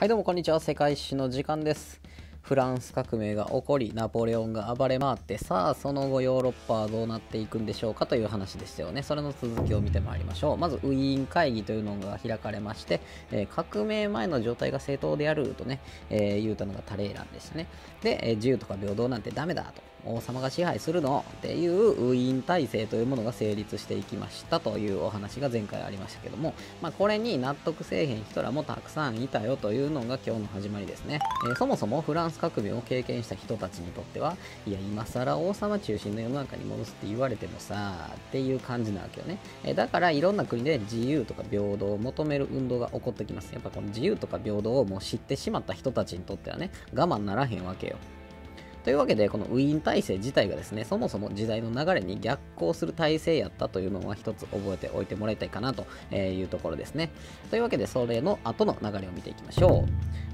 はいどうもこんにちは世界史の時間ですフランス革命が起こりナポレオンが暴れ回ってさあその後ヨーロッパはどうなっていくんでしょうかという話でしたよねそれの続きを見てまいりましょうまずウィーン会議というのが開かれまして、えー、革命前の状態が正当であるとね、えー、言うたのがタレーランでしたねで、えー、自由とか平等なんてダメだと王様が支配するのっていうウィーン体制というものが成立していきましたというお話が前回ありましたけども、まあ、これに納得せえへん人らもたくさんいたよというのが今日の始まりですね、えー、そもそもフランス革命を経験した人たちにとってはいや今更王様中心の世の中に戻すって言われてもさっていう感じなわけよね、えー、だからいろんな国で自由とか平等を求める運動が起こってきますやっぱこの自由とか平等をもう知ってしまった人たちにとってはね我慢ならへんわけよというわけでこのウィーン体制自体がですねそもそも時代の流れに逆行する体制やったというのは一つ覚えておいてもらいたいかなというところですねというわけでそれの後の流れを見ていきましょう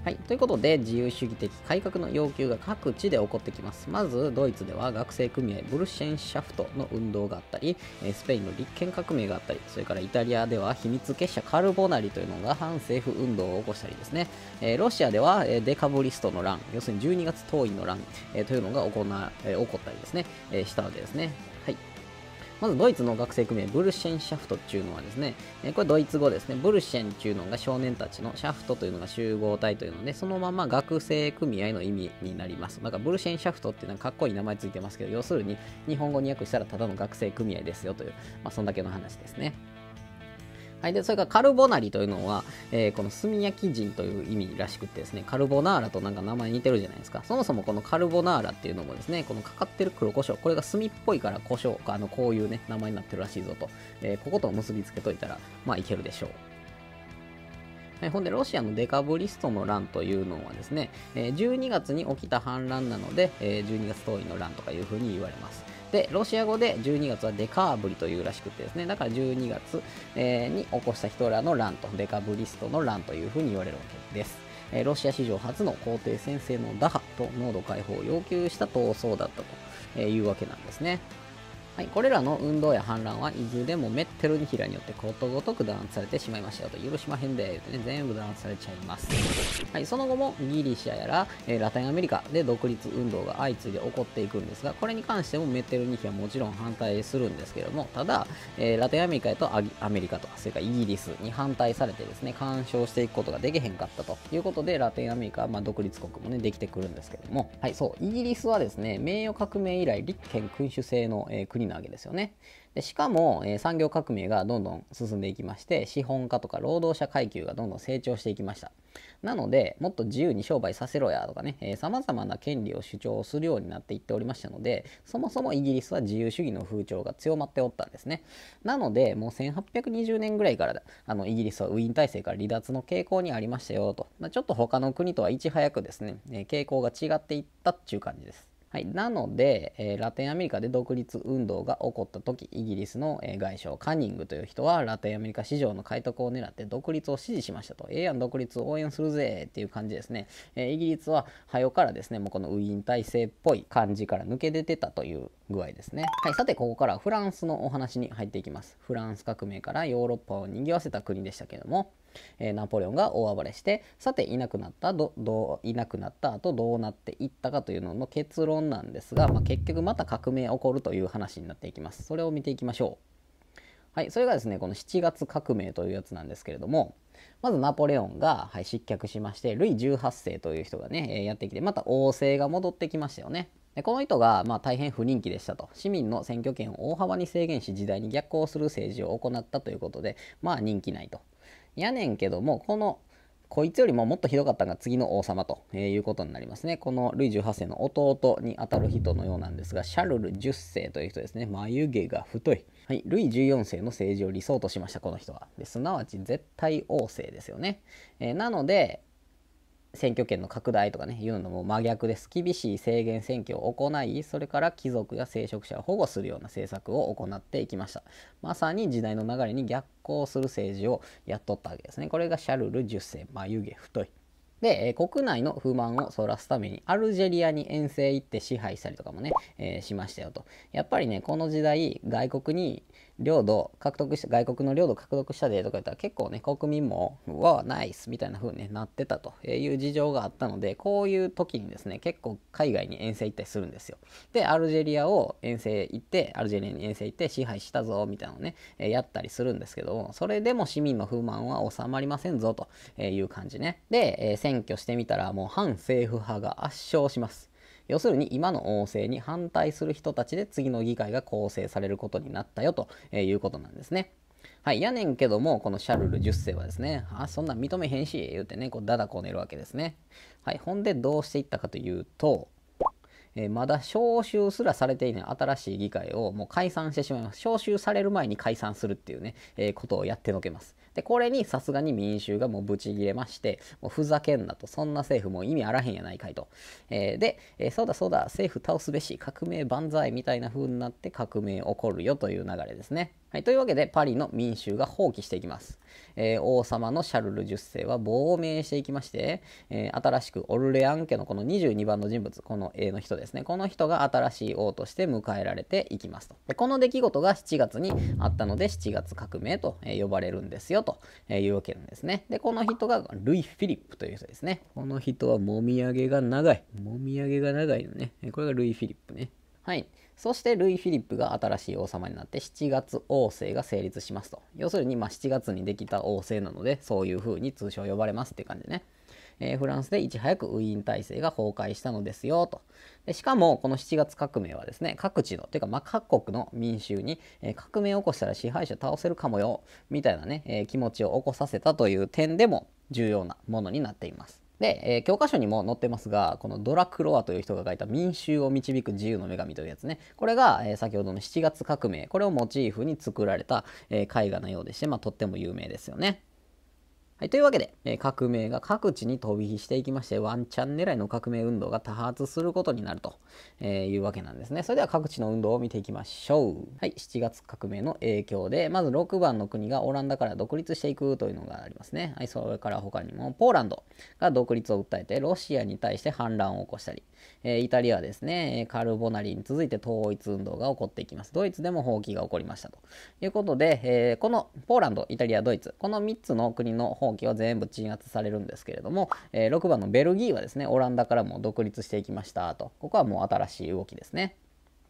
はい、ということで自由主義的改革の要求が各地で起こってきますまずドイツでは学生組合ブルシェンシャフトの運動があったりスペインの立憲革命があったりそれからイタリアでは秘密結社カルボナリというのが反政府運動を起こしたりですねロシアではデカブリストの乱要するに12月党員の乱というのが行な、え起こったりですね、えしたわけですね。はいまずドイツの学生組合ブルシェンシャフトっていうのはですね、えこれドイツ語ですね、ブルシェンっていうのが少年たちのシャフトというのが集合体というので、そのまま学生組合の意味になります。なんかブルシェンシャフトっていうのはかっこいい名前ついてますけど、要するに日本語に訳したらただの学生組合ですよという、まあ、そんだけの話ですね。はい、でそれからカルボナリというのは、えー、この炭焼き人という意味らしくてですねカルボナーラとなんか名前似てるじゃないですかそもそもこのカルボナーラっていうのもですねこのかかってる黒胡椒これが炭っぽいから胡椒あのこういうね名前になってるらしいぞと、えー、ここと結びつけといたらまあいけるでしょうはい、ほんでロシアのデカブリストの乱というのはですね12月に起きた反乱なので12月当院の乱とかいうふうに言われますで、ロシア語で12月はデカーブリというらしくてですね、だから12月、えー、に起こしたヒトラーの乱と、デカブリストの乱というふうに言われるわけです。えー、ロシア史上初の皇帝先生の打破と濃度解放を要求した闘争だったというわけなんですね。はい、これらの運動や反乱はいずれもメッテルニヒラによってことごとく弾圧されてしまいましたと許しまへんでってね全部弾圧されちゃいます、はい、その後もギリシャやら、えー、ラテンアメリカで独立運動が相次いで起こっていくんですがこれに関してもメッテルニヒラはもちろん反対するんですけどもただ、えー、ラテンアメリカやとアメリカとかそれからイギリスに反対されてですね干渉していくことができへんかったということでラテンアメリカはまあ独立国もねできてくるんですけどもはいそうイギリスはですね名誉革命以来立憲君主制の、えー、国なわけですよね。でしかも、えー、産業革命がどんどん進んでいきまして資本家とか労働者階級がどんどん成長していきました。なのでもっと自由に商売させろやとかねさまざまな権利を主張するようになっていっておりましたのでそもそもイギリスは自由主義の風潮が強まっておったんですね。なのでもう1820年ぐらいからあのイギリスはウィーン体制から離脱の傾向にありましたよと、まあ、ちょっと他の国とはいち早くですね、え傾向が違っていったっていう感じです。はい、なので、えー、ラテンアメリカで独立運動が起こった時イギリスの、えー、外相カニングという人はラテンアメリカ市場の開拓を狙って独立を支持しましたとええやん独立を応援するぜっていう感じですね、えー、イギリスは早からですねもうこのウィーン体制っぽい感じから抜け出てたという具合ですねはいさてここからフランスのお話に入っていきますフランス革命からヨーロッパを賑わせた国でしたけどもえー、ナポレオンが大暴れしてさていなくなったどどいなくなった後どうなっていったかというのの結論なんですが、まあ、結局また革命起こるという話になっていきますそれを見ていきましょうはいそれがですねこの7月革命というやつなんですけれどもまずナポレオンが、はい、失脚しましてルイ18世という人がね、えー、やってきてまた王政が戻ってきましたよねでこの人がまあ大変不人気でしたと市民の選挙権を大幅に制限し時代に逆行する政治を行ったということでまあ人気ないとやねんけども、この、こいつよりももっとひどかったのが次の王様ということになりますね。このルイ18世の弟にあたる人のようなんですが、シャルル10世という人ですね。眉毛が太い。はい、ルイ14世の政治を理想としました、この人は。ですなわち絶対王政ですよね。えー、なので、選挙権の拡大とかねいうのも真逆です厳しい制限選挙を行いそれから貴族や聖職者を保護するような政策を行っていきましたまさに時代の流れに逆行する政治をやっとったわけですねこれがシャルル10世眉毛太いで、え国内の不満をそらすためにアルジェリアに遠征行って支配したりとかもね、えー、しましたよと。やっぱりね、この時代、外国に領土獲得した外国の領土獲得したでとか言ったら結構ね国民も「わあナイス」みたいな風に、なってたという事情があったのでこういう時にですね結構海外に遠征行ったりするんですよ。でアルジェリアを遠征行ってアルジェリアに遠征行って支配したぞみたいなのをねやったりするんですけどもそれでも市民の不満は収まりませんぞという感じね。で選挙してみたらもう反政府派が圧勝します。要するに今の政に反対する人たちで次の議会が構成されることになったよということなんですね。はい、やねんけども、このシャルル10世はですね、あ、そんな認めへんし、言うてね、こうだだこねるわけですね。はい、ほんでどうしていったかというと、えー、まだ招集すらされていない新しい議会をもう解散してしまいます。招集される前に解散するっていうね、えー、ことをやってのけます。で、これにさすがに民衆がもうブチ切れまして、もうふざけんなと、そんな政府もう意味あらへんやないかいと。えー、で、えそうだそうだ、政府倒すべし、革命万歳みたいな風になって革命起こるよという流れですね。はい、というわけで、パリの民衆が放棄していきます。えー、王様のシャルル10世は亡命していきまして、えー、新しくオルレアン家のこの22番の人物、この A の人ですね、この人が新しい王として迎えられていきますと。でこの出来事が7月にあったので、7月革命と呼ばれるんですよというわけなんですね。で、この人がルイ・フィリップという人ですね。この人はもみあげが長い。もみあげが長いのね。これがルイ・フィリップね。はい。そしてルイ・フィリップが新しい王様になって7月王政が成立しますと。要するにま7月にできた王政なのでそういう風に通称呼ばれますって感じね。えー、フランスでいち早くウィーン体制が崩壊したのですよとで。しかもこの7月革命はですね各地のというかま各国の民衆に、えー、革命を起こしたら支配者倒せるかもよみたいなね、えー、気持ちを起こさせたという点でも重要なものになっています。で、えー、教科書にも載ってますがこのドラクロアという人が書いた「民衆を導く自由の女神」というやつねこれが、えー、先ほどの7月革命これをモチーフに作られた、えー、絵画のようでして、まあ、とっても有名ですよね。はい、というわけで、えー、革命が各地に飛び火していきまして、ワンチャン狙いの革命運動が多発することになると、えいうわけなんですね。それでは各地の運動を見ていきましょう。はい、7月革命の影響で、まず6番の国がオランダから独立していくというのがありますね。はい、それから他にも、ポーランドが独立を訴えて、ロシアに対して反乱を起こしたり、えー、イタリアはですね、カルボナリに続いて統一運動が起こっていきます。ドイツでも放棄が起こりましたということで、えー、このポーランド、イタリア、ドイツ、この3つの国の放棄は全部鎮圧されるんですけれども、えー、6番のベルギーはですねオランダからも独立していきましたとここはもう新しい動きですね。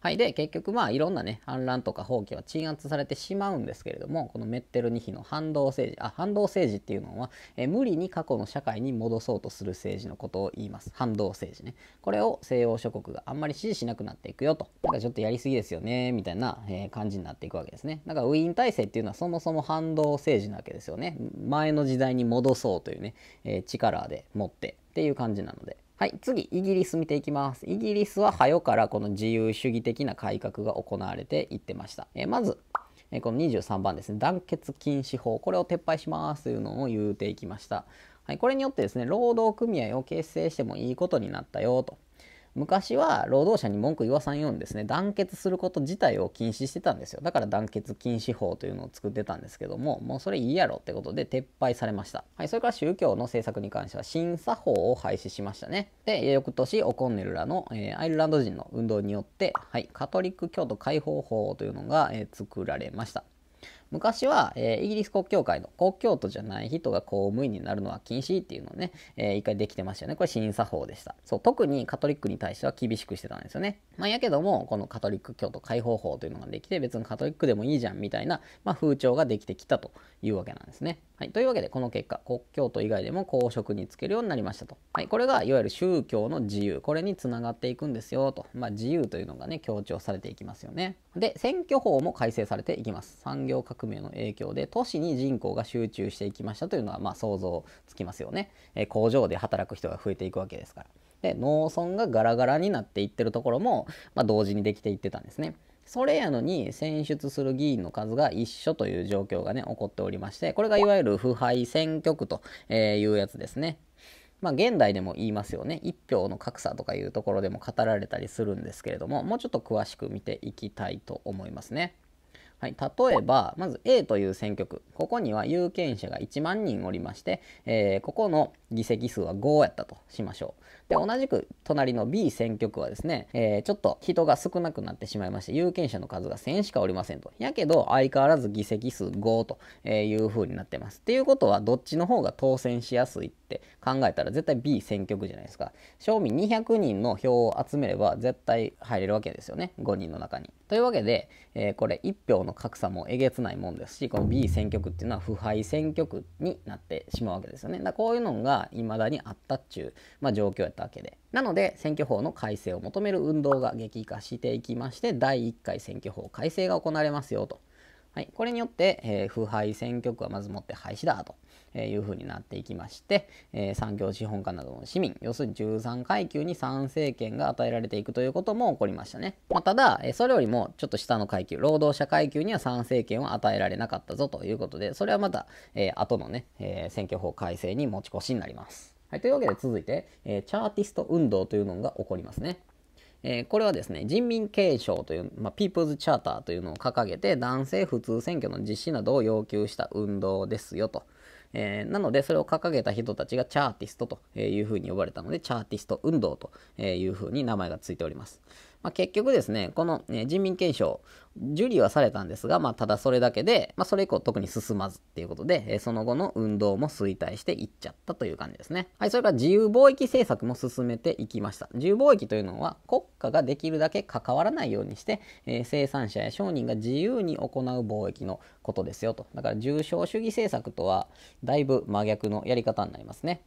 はい、で結局まあいろんなね反乱とか放棄は鎮圧されてしまうんですけれどもこのメッテルニヒの反動政治あ反動政治っていうのは、え無理に過去の社会に戻そうとする政治のことを言います反動政治ねこれを西欧諸国があんまり支持しなくなっていくよとなんかちょっとやりすぎですよねみたいな、え感じになっていくわけですねだからウィーン体制っていうのはそもそも反動政治なわけですよね前の時代に戻そうというね、え力で持ってっていう感じなのではい、次、イギリス見ていきます。イギリスは早からこの自由主義的な改革が行われていってました。えまず、えこの23番ですね、団結禁止法、これを撤廃しますというのを言うていきました。はい、これによってですね、労働組合を結成してもいいことになったよと。昔は労働者に文句言わさんようにですね団結すること自体を禁止してたんですよだから団結禁止法というのを作ってたんですけどももうそれいいやろってことで撤廃されました、はい、それから宗教の政策に関しては審査法を廃止しましたねで翌年オコンネルらの、えー、アイルランド人の運動によって、はい、カトリック教徒解放法というのが、えー、作られました昔は、えー、イギリス国教会の国教徒じゃない人が公務員になるのは禁止っていうのをね、えー、一回できてましたよね。これ審査法でした。そう、特にカトリックに対しては厳しくしてたんですよね。まあ、やけども、このカトリック教徒解放法というのができて、別にカトリックでもいいじゃんみたいな、まあ、風潮ができてきたというわけなんですね。はい、というわけでこの結果国教徒以外でも公職につけるようになりましたと、はい、これがいわゆる宗教の自由これにつながっていくんですよと、まあ、自由というのがね強調されていきますよねで選挙法も改正されていきます産業革命の影響で都市に人口が集中していきましたというのはまあ想像つきますよね、えー、工場で働く人が増えていくわけですからで農村がガラガラになっていってるところも、まあ、同時にできていってたんですねそれやのに選出する議員の数が一緒という状況がね、起こっておりまして、これがいわゆる腐敗選挙区というやつですね。まあ、現代でも言いますよね。一票の格差とかいうところでも語られたりするんですけれども、もうちょっと詳しく見ていきたいと思いますね。はい、例えば、まず A という選挙区、ここには有権者が1万人おりまして、えー、ここの議席数は5やったとしましょう。で、同じく隣の B 選挙区はですね、えー、ちょっと人が少なくなってしまいまして、有権者の数が1000しかおりませんと。やけど、相変わらず議席数5という風になってます。っていうことは、どっちの方が当選しやすいって考えたら、絶対 B 選挙区じゃないですか。賞味200人の票を集めれば、絶対入れるわけですよね。5人の中に。というわけで、えー、これ1票の格差もえげつないもんですし、この B 選挙区っていうのは腐敗選挙区になってしまうわけですよね。だこういうのが未だにあったっちゅう、まあ、状況やったわけでなので選挙法の改正を求める運動が激化していきまして第1回選挙法改正が行われますよと、はい、これによって、えー、腐敗選挙区はまずもって廃止だというふうになっていきまして、えー、産業資本家などの市民要するに13階級に参政権が与えられていくということも起こりましたね、まあ、ただ、えそれよりもちょっと下の階級労働者階級には参政権を与えられなかったぞということでそれはまた、えー、後のね、え選挙法改正に持ち越しになりますはい、というわけで続いて、えー、チャーティスト運動というのが起こりますね。えー、これはですね、人民継承という、まあ、ピープルズチャーターというのを掲げて、男性普通選挙の実施などを要求した運動ですよと。えー、なので、それを掲げた人たちがチャーティストというふうに呼ばれたので、チャーティスト運動というふうに名前がついております。まあ、結局ですね、この、ね、人民憲章、受理はされたんですが、まあ、ただそれだけで、まあ、それ以降特に進まずっていうことで、その後の運動も衰退していっちゃったという感じですね。はい、それから自由貿易政策も進めていきました。自由貿易というのは国家ができるだけ関わらないようにして、えー、生産者や商人が自由に行う貿易のことですよと。だから重商主義政策とはだいぶ真逆のやり方になりますね。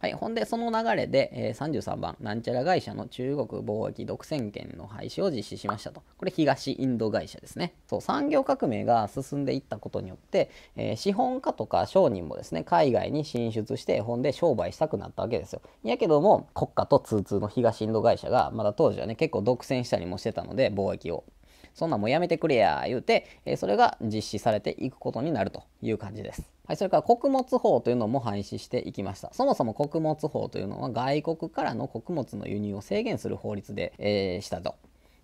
はい、ほんで、その流れで、え33番、なんちゃら会社の中国貿易独占権の廃止を実施しましたと。これ、東インド会社ですね。そう、産業革命が進んでいったことによって、えー、資本家とか商人もですね、海外に進出して、ほんで商売したくなったわけですよ。やけども、国家と通通の東インド会社が、まだ当時はね、結構独占したりもしてたので、貿易を。そんなんもうやめてくれや、言うて、えそれが実施されていくことになるという感じです。はい、それから穀物法というのも廃止していきました。そもそも穀物法というのは外国からの穀物の輸入を制限する法律で、えー、したと。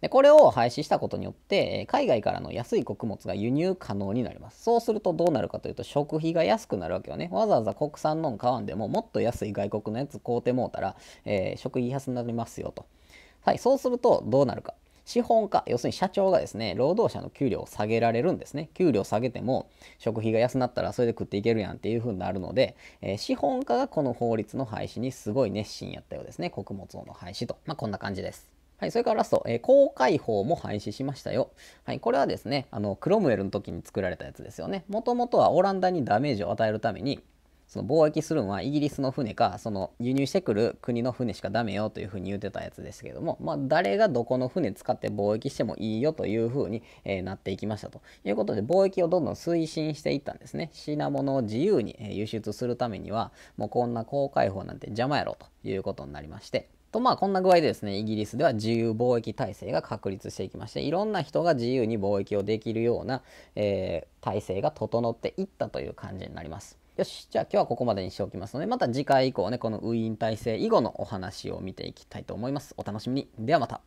でこれを廃止したことによって海外からの安い穀物が輸入可能になりますそうするとどうなるかというと食費が安くなるわけよねわざわざ国産の買わんでももっと安い外国のやつ買うてもうたら、えー、食費安になりますよとはいそうするとどうなるか資本家、要するに社長がですね、労働者の給料を下げられるんですね。給料下げても食費が安なったらそれで食っていけるやんっていう風になるので、えー、資本家がこの法律の廃止にすごい熱心やったようですね。穀物の廃止と。まあ、こんな感じです。はい、それからラスト、えー、公開法も廃止しましたよ。はい、これはですね、あの、クロムウェルの時に作られたやつですよね。もともとはオランダにダメージを与えるために、その貿易するのはイギリスの船かその輸入してくる国の船しかダメよというふうに言ってたやつですけども、まあ、誰がどこの船使って貿易してもいいよというふうに、えなっていきましたということで貿易をどんどん推進していったんですね品物を自由に輸出するためにはもうこんな公開法なんて邪魔やろということになりましてとまあこんな具合でですねイギリスでは自由貿易体制が確立していきましていろんな人が自由に貿易をできるような、えー、体制が整っていったという感じになります。よし、じゃあ今日はここまでにしておきますので、また次回以降ね、このウィーン体制以後のお話を見ていきたいと思います。お楽しみに。ではまた。